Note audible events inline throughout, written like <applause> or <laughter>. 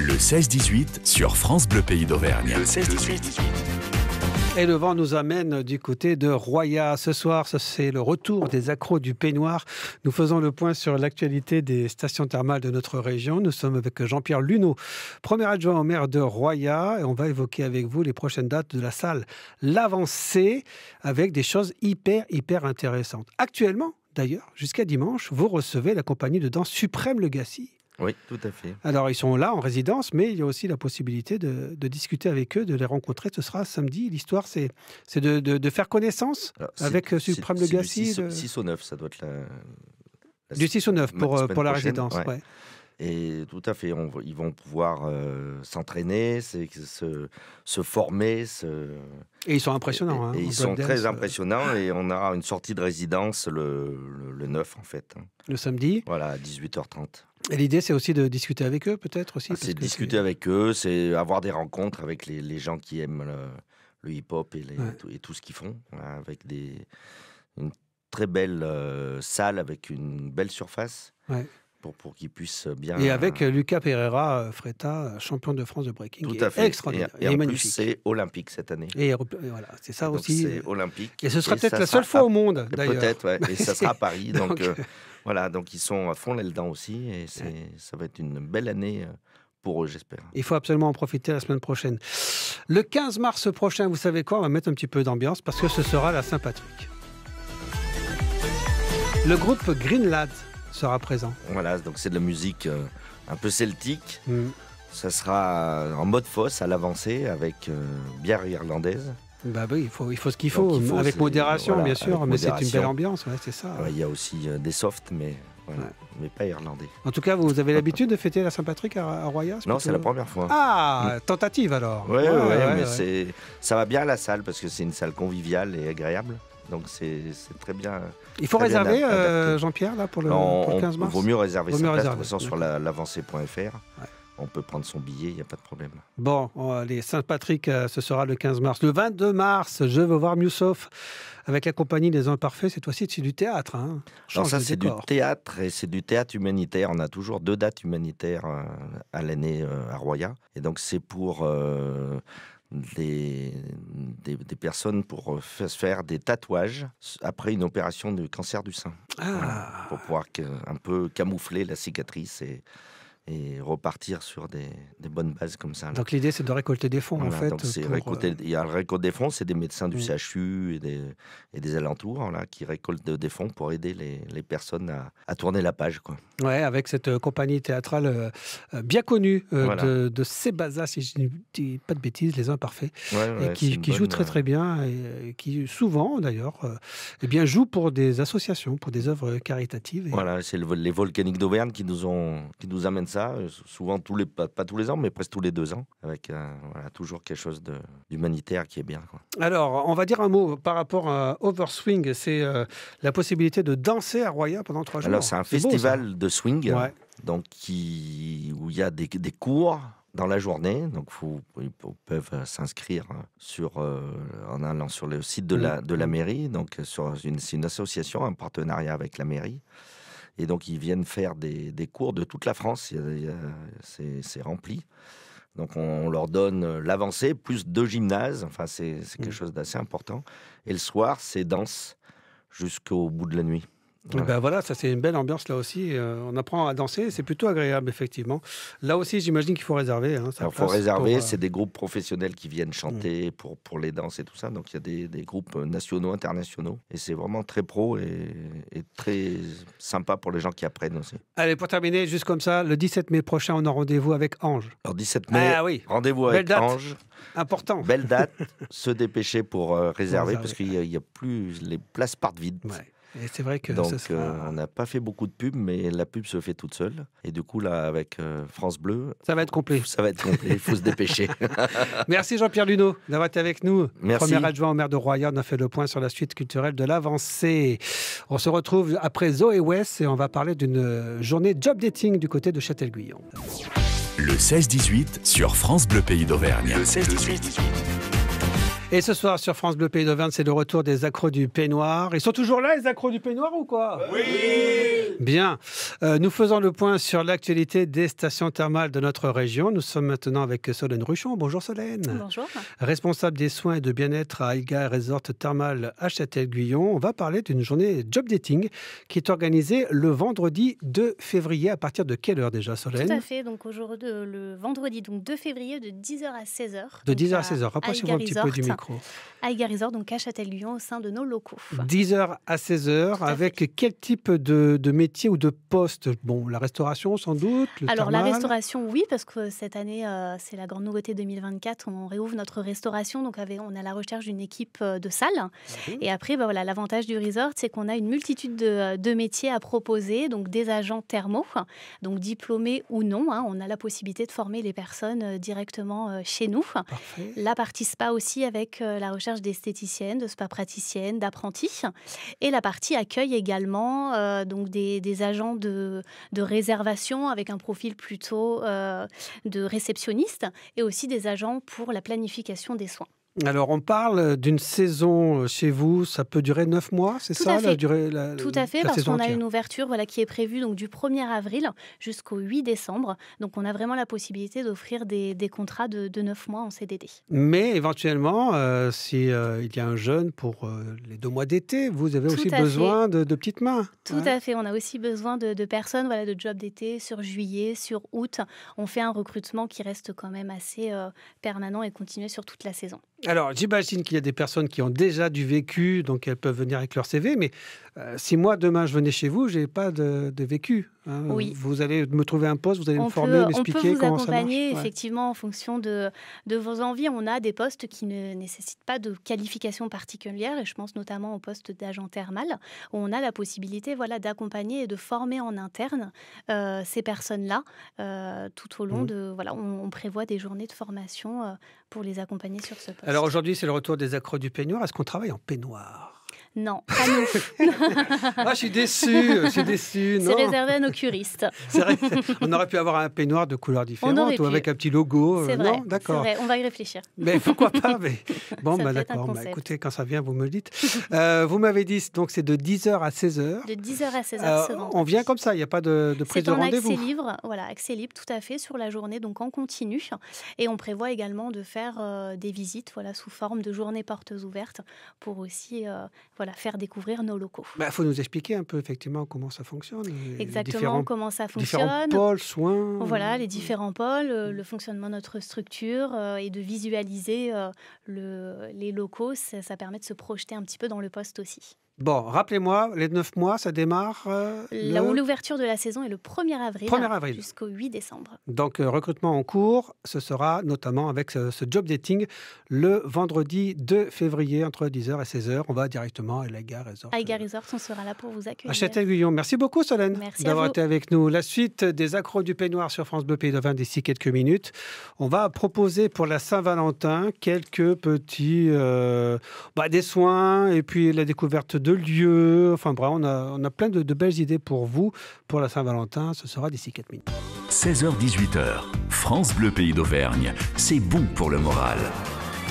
Le 16-18 sur France Bleu Pays d'Auvergne. Et le vent nous amène du côté de Roya. Ce soir, c'est le retour des accros du peignoir. Nous faisons le point sur l'actualité des stations thermales de notre région. Nous sommes avec Jean-Pierre Luneau, premier adjoint au maire de Roya. Et on va évoquer avec vous les prochaines dates de la salle L'Avancée avec des choses hyper, hyper intéressantes. Actuellement, d'ailleurs, jusqu'à dimanche, vous recevez la compagnie de danse Suprême Legacy. Oui, tout à fait. Alors, ils sont là en résidence, mais il y a aussi la possibilité de, discuter avec eux, de les rencontrer. Ce sera samedi. L'histoire, c'est de, de, faire connaissance avec euh, Suprême Legacy. 6, 6 au 9, ça doit être la, du 6 au 9 pour, pour la euh, résidence. oui. Et tout à fait, ils vont pouvoir s'entraîner, se, se, former. Se... Et ils sont impressionnants. hein, ils sont très euh. impressionnants et on aura une sortie de résidence le, le, 9 en fait. Hein. Le samedi Voilà, à 18h30. Et l'idée, c'est aussi de discuter avec eux, peut-être aussi. Ah, c'est discuter avec eux, c'est avoir des rencontres avec les, les gens qui aiment le, hip-hop et, et, tout ce qu'ils font, hein, avec des, une très belle salle avec une belle surface. Ouais pour, qu'ils puissent bien. Et avec euh, Lucas Pereira euh, Freta, euh, champion de France de breaking. Tout à fait. Extraordinaire. Et, en plus, c'est olympique cette année. Et, voilà, c'est ça aussi. olympique. Et ce sera peut-être la seule fois au monde, d'ailleurs. Peut-être, ouais. Et ça sera à Paris. <laughs> donc, voilà, donc ils sont à fond là-dedans aussi. Et ça va être une belle année. Pour eux, j'espère. Il faut absolument en profiter la semaine prochaine. Le 15 mars prochain, vous savez quoi On va mettre un petit peu d'ambiance parce que ce sera la Saint-Patrick. Le groupe Green Lad sera présent. Voilà, donc c'est de la musique euh, un peu celtique. Mm. Ça sera euh, en mode fosse à l'avancée avec euh, bière irlandaise. Bah oui, il faut, il faut ce qu'il faut, avec modération bien sûr, mais c'est une belle ambiance, c'est ça. il y a aussi des softs, mais mais pas irlandais. En tout cas, vous avez l'habitude de fêter la Saint-Patrick à, à Non, c'est la première fois. Ah, tentative alors. Oui, ouais, mais ça va bien à la salle parce que c'est une salle conviviale et agréable. Donc c'est très bien. Il faut réserver, euh, Jean-Pierre, là, pour le, 15 mars Il Vaut mieux réserver sa place, sur l'avancée.fr. On peut prendre son billet, il n'y a pas de problème. Bon, les Saint-Patrick, euh, ce sera le 15 mars. Le 22 mars, je veux voir Mioussoff avec la compagnie des Imparfaits. Cette fois-ci, c'est du théâtre. Hein. ça, c'est du théâtre et c'est du théâtre humanitaire. On a toujours deux dates humanitaires euh, à l'année à Roya. Et donc, c'est pour des, des, personnes pour euh, faire des tatouages après une opération de cancer du sein. Ah. pour pouvoir un peu camoufler la cicatrice et et repartir sur des, bonnes bases comme ça. Donc l'idée, c'est de récolter des fonds, en fait. Donc récolter, euh, il y a le récolte des fonds, c'est des médecins du mm. CHU et des, et des alentours là, qui récoltent des fonds pour aider les, les personnes à, à, tourner la page. Quoi. Ouais, avec cette euh, compagnie théâtrale euh, bien connue de, de Cébaza, si je ne dis pas de bêtises, Les Imparfaits, et qui, joue très très bien, et, qui souvent d'ailleurs eh bien joue pour des associations, pour des œuvres caritatives. Et... Voilà, c'est les Volcaniques d'Auvergne qui, nous ont, qui nous amènent ça euh, souvent tous les, pas, tous les ans, mais presque tous les deux ans, avec euh, toujours quelque chose d'humanitaire qui est bien. Alors, on va dire un mot par rapport à Overswing, c'est euh, la possibilité de danser à Roya pendant trois jours. Alors, c'est un festival de swing, donc qui, où il y a des, cours dans la journée. Donc, vous, ils peuvent s'inscrire hein, en allant sur le site de mmh. la mmh. mairie. Donc, sur c'est une association, un partenariat avec la mairie. Et donc, ils viennent faire des, cours de toute la France. Euh, c'est rempli. Donc on, leur donne euh, l'avancée, plus deux gymnases, enfin c'est quelque mmh. chose d'assez important. Et le soir, c'est danse jusqu'au bout de la nuit. Ben voilà. ça c'est une belle ambiance là aussi. Euh, on apprend à danser, c'est plutôt agréable effectivement. Là aussi, j'imagine qu'il faut réserver. Il hein, faut réserver, euh, c'est des groupes professionnels qui viennent chanter mm. pour, pour les danses et tout ça. Donc il y a des, groupes euh, nationaux, internationaux. Et c'est vraiment très pro et, très sympa pour les gens qui apprennent aussi. Allez, pour terminer, juste comme ça, le 17 mai prochain, on a rendez-vous avec Ange. Alors 17 mai, ah oui. rendez-vous avec Ange. Important. Belle date, se dépêcher pour réserver parce qu'il n'y a, plus, les places partent vides. Et c'est vrai que Donc, euh, on n'a pas fait beaucoup de pubs, mais la pub se fait toute seule. Et du coup, là, avec euh, France Bleu. Ça va être complet. Ça va être complet, il faut se dépêcher. <laughs> Merci Jean-Pierre Luneau d'avoir été avec nous. Merci. Premier adjoint au maire de Royan, a fait le point sur la suite culturelle de l'avancée. On se retrouve après Zoé West et on va parler d'une euh, journée job dating du côté de Châtel-Guyon. Le 16-18 sur France Bleu Pays d'Auvergne. Le 16-18. Et ce soir sur France Bleu Pays d'Auvergne, c'est le retour des accros du peignoir. Ils sont toujours là, les accros du peignoir ou quoi Oui Bien. Euh, nous faisons le point sur l'actualité des stations thermales de notre région. Nous sommes maintenant avec Solène Ruchon. Bonjour Solène. Bonjour. Responsable des soins et de bien-être à et Resort Thermal à Châtel-Guyon. On va parler d'une journée job dating qui est organisée le vendredi 2 février. À partir de quelle heure déjà, Solène Tout à fait. Donc aujourd'hui, euh, le vendredi donc 2 février de 10h à 16h. De 10h à 16h. Rapprochez-vous un petit peu du micro. À donc à Châtel-Lyon, au sein de nos locaux. 10h à 16h, avec quel type de, de, métier ou de poste Bon, la restauration sans doute Alors la restauration, oui, parce que cette année, euh, c'est la grande nouveauté 2024, on réouvre notre restauration, donc avec, on a la recherche d'une équipe euh, de salles. Ah Et après, bah voilà, l'avantage du resort, c'est qu'on a une multitude euh, de, métiers à proposer, donc des agents thermaux, donc diplômés ou non, hein. on a la possibilité de former les personnes directement chez nous. La partie spa aussi avec euh, la recherche d'esthéticiennes, de spa-praticiennes, d'apprentis. Et la partie accueille également euh, donc des, agents de, réservation avec un profil plutôt euh, de réceptionniste et aussi des agents pour la planification des soins. Alors, on parle d'une saison euh, chez vous, ça peut durer 9 mois, c'est ça la durée, Tout à fait, parce qu'on a une ouverture qui est prévue donc, du 1er avril jusqu'au 8 décembre. Donc, on a vraiment la possibilité d'offrir des, contrats de, neuf 9 mois en CDD. Mais éventuellement, s'il euh, si euh, il y a un jeune pour les deux mois d'été, vous avez aussi besoin de, petites mains. Tout hein à fait, on a aussi besoin de, personnes, de jobs d'été sur juillet, sur août. On fait un recrutement qui reste quand même assez permanent et continué sur toute la saison. Alors, j'imagine qu'il y a des personnes qui ont déjà du vécu, donc elles peuvent venir avec leur CV, mais euh, si moi, demain, je venais chez vous, je n'ai pas de vécu. Euh, vous allez me trouver un poste, vous allez me former, m'expliquer comment ça marche. vous accompagner effectivement en fonction de, vos envies. On a des postes qui ne nécessitent pas de qualification particulière et je pense notamment au poste d'agent thermal où on a la possibilité voilà, d'accompagner et de former en interne euh, ces personnes-là euh, tout au long mmh. de... Voilà, on, prévoit des journées de formation pour les accompagner sur ce poste. Alors aujourd'hui c'est le retour des accros du peignoir. Est-ce qu'on travaille en peignoir non, pas nous. <laughs> Ah, je suis déçu, déçu. C'est réservé à nos curistes. on aurait pu avoir un peignoir de couleur différentes ou avec un petit logo. Euh, c'est vrai, on va y réfléchir. Mais pourquoi pas mais... <laughs> Bon, bah, d'accord. Bah, écoutez, quand ça vient, vous me le dites. Euh, vous m'avez dit, donc c'est de 10h à 16h. De 10h à 16h. Euh, on vient comme ça, il n'y a pas de, de prise de rendez-vous. C'est accès libre, voilà, accès libre tout à fait sur la journée, donc en continu. Et on prévoit également de faire des visites voilà, sous forme de journées portes ouvertes pour aussi voilà, faire découvrir nos locaux. Il bah, faut nous expliquer un peu effectivement comment ça fonctionne. Exactement, comment ça fonctionne. Différents pôles, soins. Voilà, les différents pôles, euh, le fonctionnement de notre structure euh, et de visualiser euh, les locaux, ça permet de se projeter un petit peu dans le poste aussi. Bon, rappelez-moi, les 9 mois, ça démarre euh, Là où L'ouverture de la saison est le 1er avril, avril. jusqu'au 8 décembre. Donc, euh, recrutement en cours, ce sera notamment avec euh, ce, job dating le vendredi 2 février entre 10h et 16h. On va directement à la À on sera là pour vous accueillir. Achète Aiguillon, Merci beaucoup, Solène, Merci d'avoir été avec nous. La suite des accros du peignoir sur France Bleu Pays de Vin d'ici quelques minutes. On va proposer pour la Saint-Valentin quelques petits... Bah, des soins et puis la découverte de de lieux. Enfin, bref, on a, on a plein de, belles idées pour vous. Pour la Saint-Valentin, ce sera d'ici 4 minutes. 16h-18h, France Bleu Pays d'Auvergne. C'est bon pour le moral.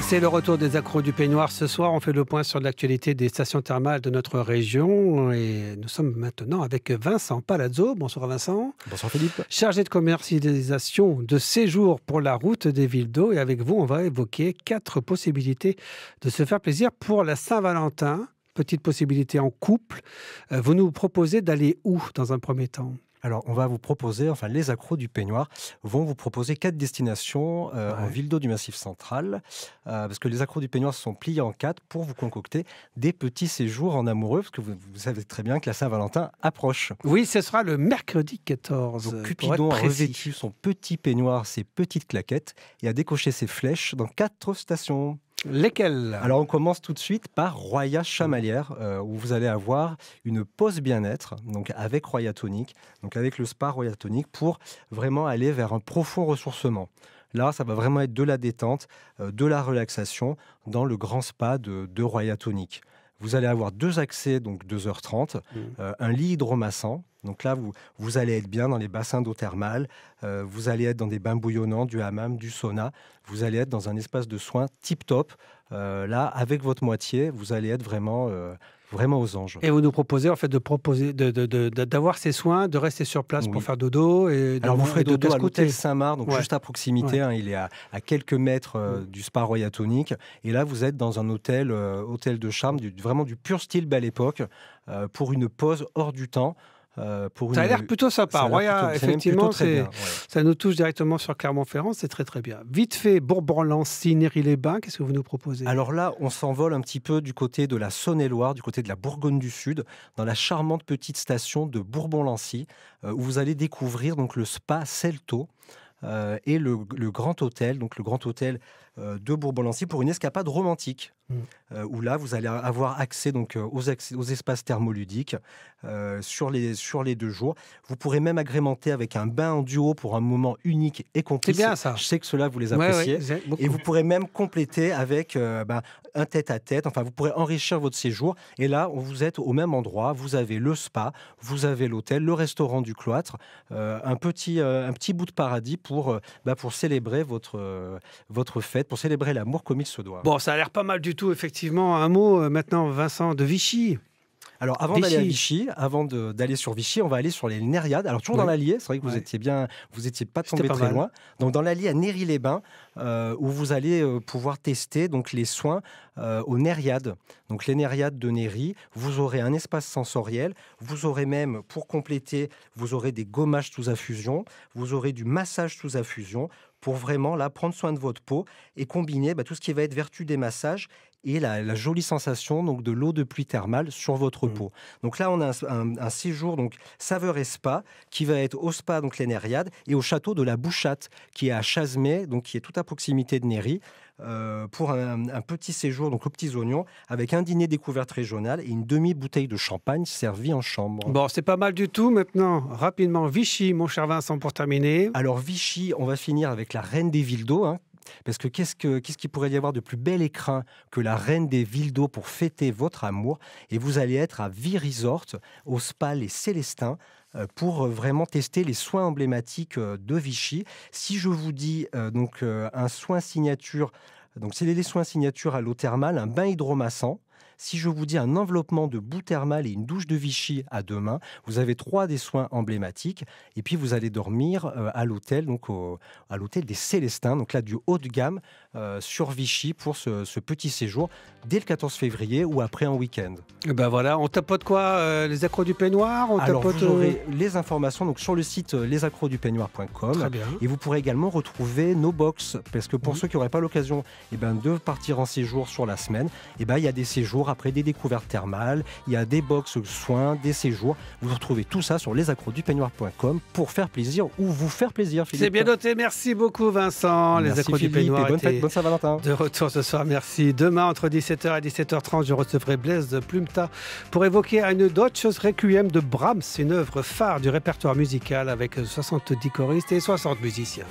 C'est le retour des accros du peignoir. Ce soir, on fait le point sur l'actualité des stations thermales de notre région. Et nous sommes maintenant avec Vincent Palazzo. Bonsoir Vincent. Bonsoir Philippe. Chargé de commercialisation de séjour pour la route des villes d'eau. Et avec vous, on va évoquer quatre possibilités de se faire plaisir pour la Saint-Valentin petite possibilité en couple. Euh, vous nous proposez d'aller où dans un premier temps alors, on va vous proposer, enfin, les accros du peignoir vont vous proposer quatre destinations euh, en ville d'eau du Massif central, euh, parce que les accros du peignoir sont pliés en quatre pour vous concocter des petits séjours en amoureux, parce que vous, savez très bien que la Saint-Valentin approche. Oui, ce sera le mercredi 14. Donc, Cupidon a revêtu son petit peignoir, ses petites claquettes, et a décoché ses flèches dans quatre stations. Lesquels Alors on commence tout de suite par Roya Chamalière, euh, où vous allez avoir une pause bien-être, donc avec Roya Tonic, donc avec le spa Roya Tonic, pour vraiment aller vers un profond ressourcement. Là, ça va vraiment être de la détente, euh, de la relaxation dans le grand spa de, Roya Tonic. Vous allez avoir deux accès, donc 2h30, mmh. euh, un lit hydromassant donc là, vous, vous allez être bien dans les bassins d'eau thermale, euh, vous allez être dans des bains bouillonnants, du hammam, du sauna, vous allez être dans un espace de soins tip-top. Euh, là, avec votre moitié, vous allez être vraiment... Euh, vraiment aux anges. Et vous nous proposez en fait de proposer d'avoir ces soins, de rester sur place pour faire dodo Alors vous ferez dodo, à l'hôtel Saint-Marc, donc juste à proximité. Hein, il est à, quelques mètres mm. du Spa Royatonique Et là, vous êtes dans un hôtel, hôtel de charme, vraiment du pur style Belle Époque, pour une pause hors du temps. Euh, ça a l'air plutôt sympa. effectivement, ça nous touche directement sur Clermont-Ferrand, c'est très très bien. Vite fait, Bourbon-Lancy, Néry-les-Bains, qu'est-ce que vous nous proposez Alors là, on s'envole un petit peu du côté de la Saône-et-Loire, du côté de la Bourgogne du Sud, dans la charmante petite station de Bourbon-Lancy, euh, où vous allez découvrir donc le spa Celto. Euh, et le, Grand Hôtel, donc le Grand Hôtel de Bourbon-Lancy, pour une escapade romantique. Mm. Euh, où là, vous allez avoir accès donc euh, aux, aux espaces thermoludiques euh, sur, les, sur les deux jours. Vous pourrez même agrémenter avec un bain en duo pour un moment unique et complice. C'est bien ça. Je sais que cela vous les appréciez. et vous pourrez même compléter avec ben, un tête-à-tête. Enfin, vous pourrez enrichir votre séjour. Et là, vous êtes au même endroit. Vous avez le spa, vous avez l'hôtel, le restaurant du cloître, un, petit, un petit bout de paradis pour, ben, pour célébrer votre, votre fête, pour célébrer l'amour comme il se doit. Bon, ça a l'air pas mal du effectivement un mot euh, maintenant, Vincent, de Vichy. Alors avant d'aller à Vichy, avant d'aller sur Vichy, on va aller sur les Nériades. Alors toujours dans l'Allier, c'est vrai que vous étiez bien, vous étiez pas tombé très loin. Donc dans l'Allier à néri les bains euh, où vous allez euh, pouvoir tester donc les soins euh, aux Nériades. Donc les Nériades de Néri, vous aurez un espace sensoriel, vous aurez même, pour compléter, vous aurez des gommages sous infusion, vous aurez du massage sous infusion, pour vraiment là prendre soin de votre peau et combiner bah, tout ce qui va être vertu des massages et la, jolie sensation donc de l'eau de pluie thermale sur votre mmh. peau. Donc là, on a un, séjour donc saveur et spa qui va être au spa donc les Nériades et au château de la Bouchatte qui est à Chasmé, donc qui est tout à proximité de Néry. Euh, pour un, petit séjour, donc aux petits oignons, avec un dîner découverte régional et une demi-bouteille de champagne servie en chambre. Bon, c'est pas mal du tout maintenant. Rapidement, Vichy, mon cher Vincent, pour terminer. Alors, Vichy, on va finir avec la Reine des Villes d'Eau, hein, parce que qu'est-ce, qu'il pourrait y avoir de plus bel écrin que la reine des villes d'eau pour fêter votre amour Et vous allez être à V-Resort, au spa Les Célestins, euh, pour euh, vraiment tester les soins emblématiques euh, de Vichy. Si je vous dis donc un soin signature, donc c'est les soins signature à l'eau thermale, un bain hydromassant, si je vous dis un enveloppement de boue thermale et une douche de Vichy à deux mains, vous avez trois des soins emblématiques. Et puis vous allez dormir euh, à l'hôtel, donc à l'hôtel des Célestins, donc là du haut de gamme euh, sur Vichy pour ce, petit séjour dès le 14 février ou après en week-end. Et eh ben voilà, on tapote quoi euh, Les accros du peignoir on Alors vous aurez les informations donc sur le site lesaccrosdupeignoir.com. Et vous pourrez également retrouver nos box parce que pour ceux qui n'auraient pas l'occasion, et eh ben de partir en séjour sur la semaine, et eh ben il y a des séjours après des découvertes thermales, il y a des box soins, des séjours. Vous retrouvez tout ça sur lesacrosdupeignoir.com pour faire plaisir ou vous faire plaisir. C'est bien noté, merci beaucoup Vincent. les accros du Peignoir. bonne fête, bonne Saint-Valentin. De retour ce soir, merci. Demain entre 17h et 17h30, je recevrai Blaise de Plumta pour évoquer une Deutsches Requiem de Brahms, une œuvre phare du répertoire musical avec 70 choristes et 60 musiciens.